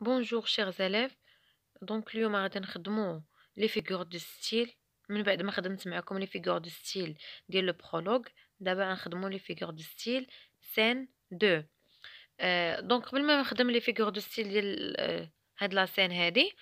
بونجور شيغ زلاف دونك اليوم غادي نخدمو لي فيغور دو ستيل من بعد ما خدمت معكم لي فيغور دو ستيل ديال لو برولوغ دابا غنخدمو لي فيغور دو ستيل سين دو آه دونك قبل ما نخدم لي فيغور دو ستيل ديال آه هاد لا سين هادي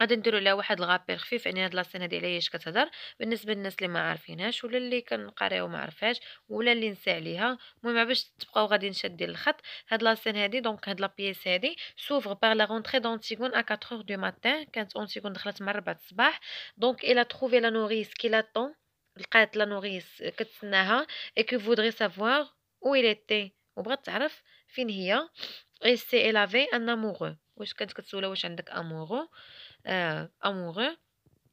غادي نديرو لها واحد الغابير خفيف يعني هاد لاسين هادي هي كتهضر بالنسبه للناس اللي ما عارفينهاش ولا اللي كنقريو ما عرفهاش ولا اللي نسى عليها المهم باش تبقاو غادي نشدين الخط هاد لاسين هادي دونك هاد لابيس هادي سوفغ باغ لا رونتري دونتيغون ا 4 دو ماتان كانت اونتيغون دخلت مع 4 الصباح دونك الا تروفي لا نوريس كي لاطون لقات لا نوريس كتسناها اي كو فودري سافوار او اي était وبغات تعرف فين هي اي سي اي لافي ان اموغو واش كانت كتسولها واش عندك اموغو اموغو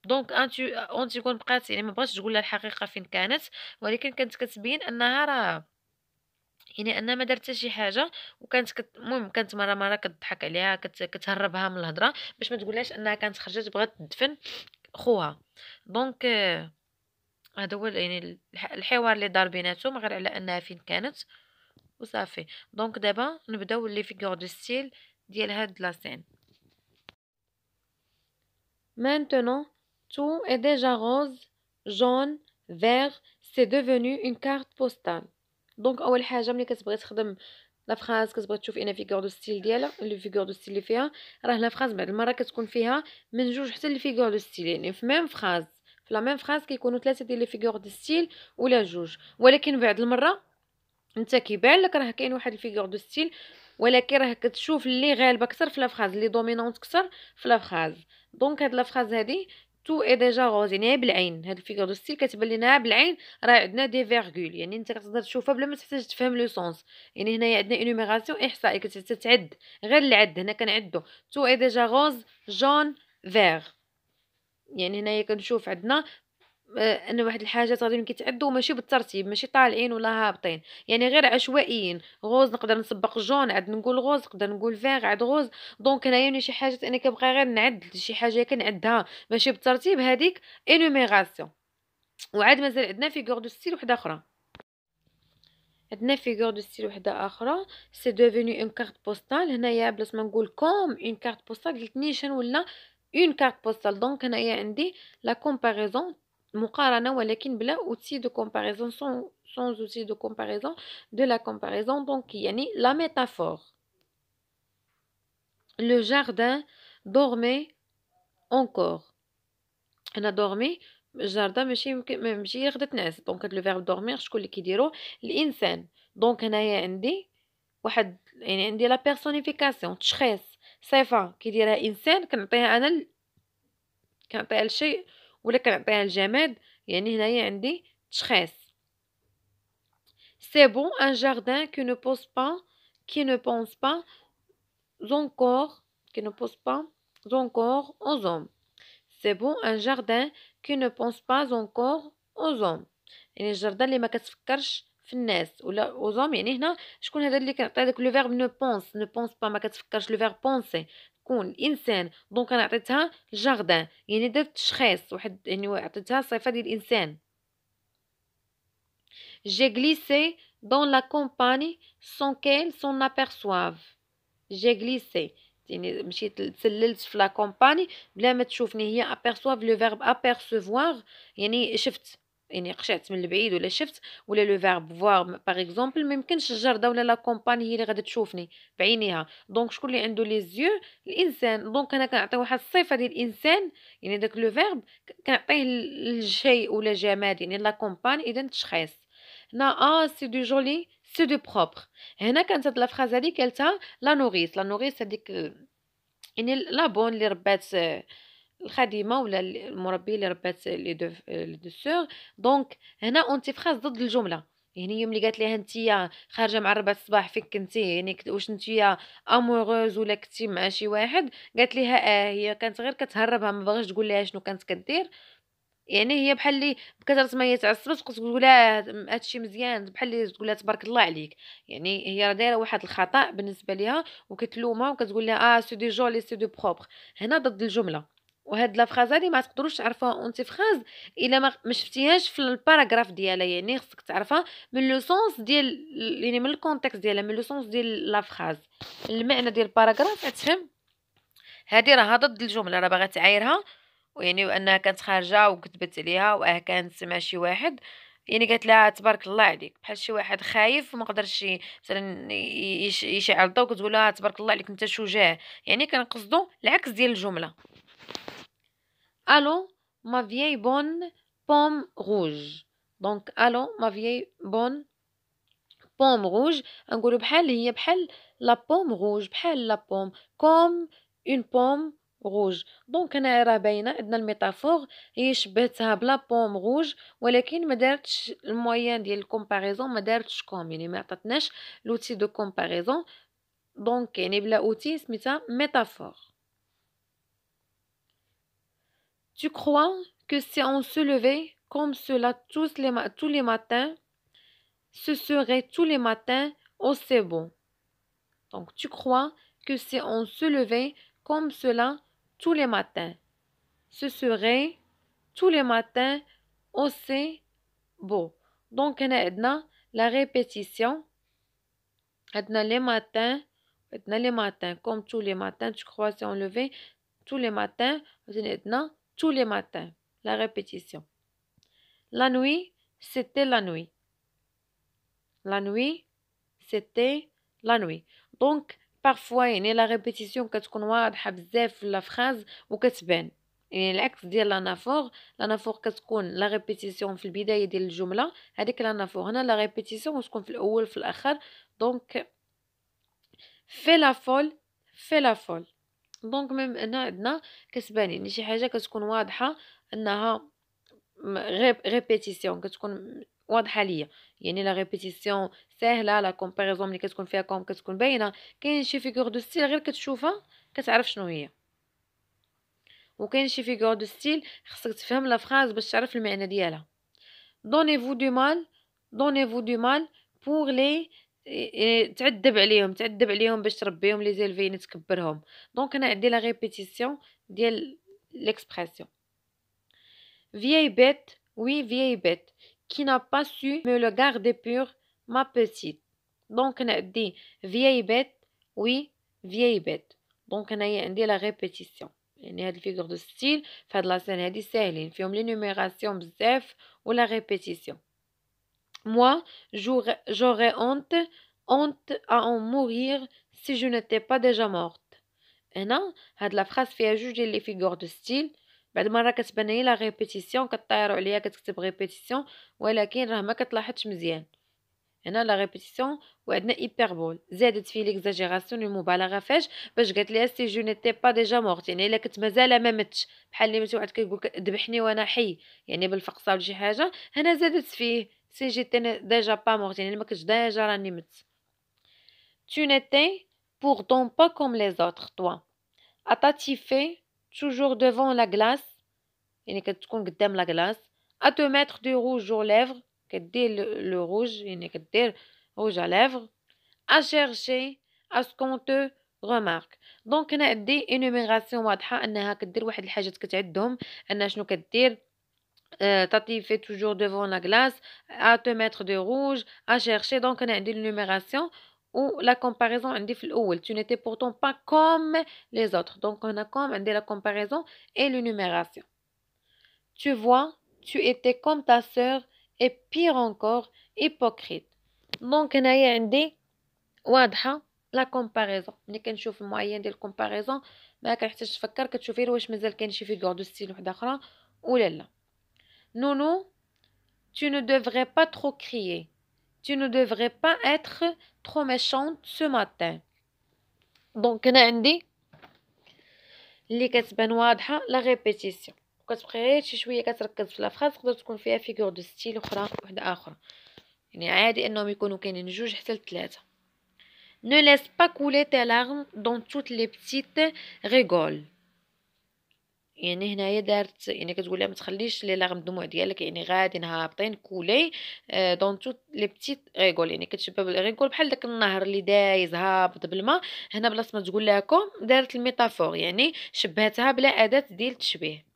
دونك انت اون تكون بقات يعني ما بغاتش تقول لها الحقيقه فين كانت ولكن كانت كتبين انها راه يعني انها ما درت شي حاجه وكانت المهم كانت مره مره كتضحك عليها كت... كتهربها من الهضره باش ما تقولهاش انها كانت خرجت بغات تدفن خوها دونك آه، هذا هو يعني الحوار اللي دار بيناتهم غير على انها فين كانت وصافي دونك دابا نبداو لي فيغور دو ستيل ديال هاد لاسين Maintenant, tout est déjà rose, jaune, vert, c'est devenu une carte postale. دونك اول حاجه ملي كتبغي تخدم لا فراز كتبغي تشوف انا فيغور دو ستيل ديالها لو فيغور دو ستيل اللي فيها راه لا فراز بعض المرات كتكون فيها من جوج حتى لفيغور دو ستيل يعني في ميم فراز في لا ميم فراز كيكونوا ثلاثه ديال لي فيغور دو ستيل ولا جوج ولكن بعض المره انت كيبان لك راه كاين واحد الفيغور دو ستيل ولكن راه كتشوف اللي غالبه اكثر في لافخاز اللي دومينونت اكثر في لافخاز دونك هاد لافخاز هادي تو اي ديجا غوز يعني بالعين هاد الفيغور دو ستيل كتبان لينا بالعين راه عندنا دي فيرغول يعني انت كتقدر تشوفها بلا ما تحتاج تفهم لو سونس يعني هنايا عندنا انوميراسيون احصائي كتعد غير العد هنا كنعدو تو اي ديجا غوز جون فيغ يعني هنايا كنشوف عندنا آه، ان واحد الحاجات غادي كيتعدوا ماشي بالترتيب ماشي طالعين ولا هابطين يعني غير عشوائيين غوز نقدر نسبق جون عاد نقول غوز نقدر نقول فيغ عاد غوز دونك هنايا شي حاجات انا كنبقى غير نعد شي حاجه كنعدها ماشي بالترتيب هذيك انوميراسيون وعاد مازال عندنا فيغور دو ستيل وحده اخرى عندنا فيغور دو ستيل وحده اخرى سي دوفيني اون كارت بوستال هنايا بلاص ما نقول كوم اون كارت بوستال قلت نيشان ولا اون كارت بوستال دونك هنايا عندي لا كومباريزون Nous avons vu qu'il de comparaison, sans outils de comparaison, de la comparaison. Donc, il y a la métaphore. Le jardin dormait encore. Il a dormi, jardin, je suis un chien de tête. Donc, le verbe dormir, je crois que c'est ce qui dit l'insène. Donc, il y a la personification. Très, c'est ça. Qui dit l'insène, qui m'appelle dit ولا كنعطيها الجماد يعني هنايا عندي تشخيص سي بون ان جاردان كي نو بوز با كي نو بونس با encore qui ne pense pas encore aux hommes سي بون ان جاردان كي نو بونس با encore aux hommes يعني الجردان اللي ما كتفكرش في الناس ولا اوزوم يعني هنا شكون هذا اللي كنعطي هذاك لو فيرب نو بونس نو بونس با ما كتفكرش لو فيرب بونسي تكون الانسان دونك انا عطيتها جاردان يعني درت تشخيص واحد يعني عطيتها صفه ديال الانسان جي غليسي دون لا كومباني سون كيل سون ابيرسواف جي غليسي يعني مشيت تسللت في لا كومباني بلا ما تشوفني هي ابيرسواف لو فيرب ابيرسوفوار يعني شفت يعني قشعت من البعيد ولا شفت ولا لو فيرب فوار باغ اكزومبل ما يمكنش الجرده ولا لا كومباني هي اللي غادي تشوفني بعينيها دونك شكون اللي عنده لي زيو الانسان دونك انا كنعطي واحد الصفه ديال الانسان يعني داك لو فيرب كنعطيه الشيء ولا جماد يعني لا كومباني اذا تشخيص هنا اه سي دو جولي سي دو بروبر هنا كانت هاد لا فراز هادي قالتها لا نوريس لا نوريس هاديك يعني لا بون اللي ربات آه، الخادمه ولا المربيه اللي ربات لي دو دو سور دونك هنا اونتي فراز ضد الجمله يعني ملي قالت لها انتيا خارجه مع الربع الصباح فيك كنتي يعني واش انتيا اموروز ولا كنتي مع شي واحد قالت لها اه هي كانت غير كتهربها ما باغاش تقول لها شنو كانت كدير يعني هي بحال اللي بكثره ما هي تعصبت تقول لها هادشي مزيان بحال اللي تقولها تبارك الله عليك يعني هي راه دايره واحد الخطا بالنسبه ليها وكتلومها وكتقول لها اه سي دي جولي سي دي بروبر هنا ضد الجمله وهاد لافخاز هادي ما تقدروش تعرفوها اون فراز الا ما شفتيهاش في الباراغراف ديالها يعني خصك تعرفها من لو سونس ديال يعني من الكونتكست ديالها من لو سونس ديال لافخاز المعنى ديال الباراغراف تفهم هادي راه ضد الجمله راه باغي تعايرها ويعني وانها كانت خارجه وكتبت عليها واه كانت مع شي واحد يعني قالت لها تبارك الله عليك بحال شي واحد خايف وما قدرش مثلا يشعل الضوء كتقول لها تبارك الله عليك انت شجاع يعني كنقصدوا العكس ديال الجمله Allons, ma vieille bonne pomme rouge. Donc, allons, ma vieille bonne pomme rouge. نقولوا بحال هي بحال لا بوم روج بحال لا بوم كوم اون بوم روج دونك هنا راه باينه عندنا الميتافور هي شبهتها بلا بوم روج ولكن ما دارتش المويان ديال الكومباريزون ما دارتش كوم يعني ما عطاتناش لوتي دو كومباريزون دونك يعني بلا اوتي سميتها ميتافور Tu crois que si on se levait comme cela tous les, tous les matins, ce serait tous les matins, aussi oh, c'est bon. Donc tu crois que si on se levait comme cela tous les matins, ce serait tous les matins, aussi oh, c'est beau. Donc on a la répétition. On les matins, maintenant les matins, comme tous les matins, tu crois si on levait tous les matins, tous les matins, la répétition. La nuit, c'était la nuit. La nuit, c'était la nuit. Donc, parfois, il y a la répétition que tu as la phrase ou que tu et l'ex de l'anaphore, l'anaphore qu'est-ce qu'on La répétition dans le début de la jumla, avec l'anaphore. On a la répétition ce qu'on fait au Donc, fais la folle, fais la folle. دونك ميم هنا عندنا كتباني شي حاجه كتكون واضحه انها ريبيتيسيون كتكون واضحه ليا يعني لا ريبيتيسيون ساهله لا كومباريزون ملي كتكون فيها كوم كتكون باينه كاين شي فيغور دو ستيل غير كتشوفها كتعرف شنو هي وكاين شي فيغور دو ستيل خصك تفهم لا فراز باش تعرف المعنى ديالها دوني فو دو مال دوني فو دو مال بور لي يعني تعذب عليهم تعذب عليهم باش تربيهم لي زيلفين تكبرهم دونك انا عندي لا ريبيتيسيون ديال l'expression. Vieille bête, oui, vieille bête, qui n'a pas su me le garder pur, ma petite. Donc, on a dit vieille bête, oui, vieille bête. Donc, on a dit la répétition. يعني هاد الفيغور دو ستيل فهاد لاسين هادي ساهلين فيهم لي بزاف ولا ريبيتيسيون Moi, j'aurais honte, honte à en mourir si je n'étais pas déjà morte. هنا هاد لافراس phrase fait juger les figures de style. بعد مره كتبني لا ريبيتيسيون كطيروا عليها كتكتب ريبيتيسيون ولكن راه ما كتلاحظش مزيان هنا لا ريبيتيسيون وعندنا ايبربول زادت فيه ليكزاجيراسيون المبالغه فاش باش قالت لي سي جو نيتي با ديجا مورت يعني الا كنت مازال ما متش بحال اللي مت واحد كيقول ذبحني وانا حي يعني بالفقصه ولا شي حاجه هنا زادت فيه si j'étais déjà pas mort, je que j'ai déjà la mort Tu n'étais pourtant pas comme les autres, toi. À t'attifer, toujours devant la glace, à te mettre du rouge aux lèvres, le, rouge, rouge à lèvres, à chercher à ce qu'on te remarque. Donc, il y a des énumérations, il y a des choses que tu as a des T'as euh, Tati fait toujours devant la glace, à te mettre de rouge, à chercher. Donc, on a une numération ou la comparaison oh tu n'étais pourtant pas comme les autres donc on a comme la comparaison et l'énumération tu vois tu étais comme ta sœur et pire encore hypocrite donc on a dit la comparaison ملي كنشوف المعين ديال comparaison ما كنحتاجش تفكر كتشوفي واش مازال كاين شي فيغور دو style وحده اخرى ou لا Nou tu ne devrais pas trop crier. Tu ne devrais pas être trop méchante ce matin. Donc Andy, les casse la répétition. Qu'est-ce que tu faisais quand tu sur la phrase. quand tu confiais figure de style ou figure de style Il n'y a rien de normal qu'on nous donne une juge Ne laisse pas couler tes larmes dans toutes les petites rigoles. يعني هنايا دارت يعني كتقول لها ما تخليش لي لاغم الدموع ديالك يعني غادي هابطين كولي دون تو لي بتيت ريغول يعني كتشبه بالريغول بحال داك النهر اللي دايز هابط بالماء هنا بلاصه ما تقول لكم دارت الميتافور يعني شبهتها بلا اداه ديال التشبيه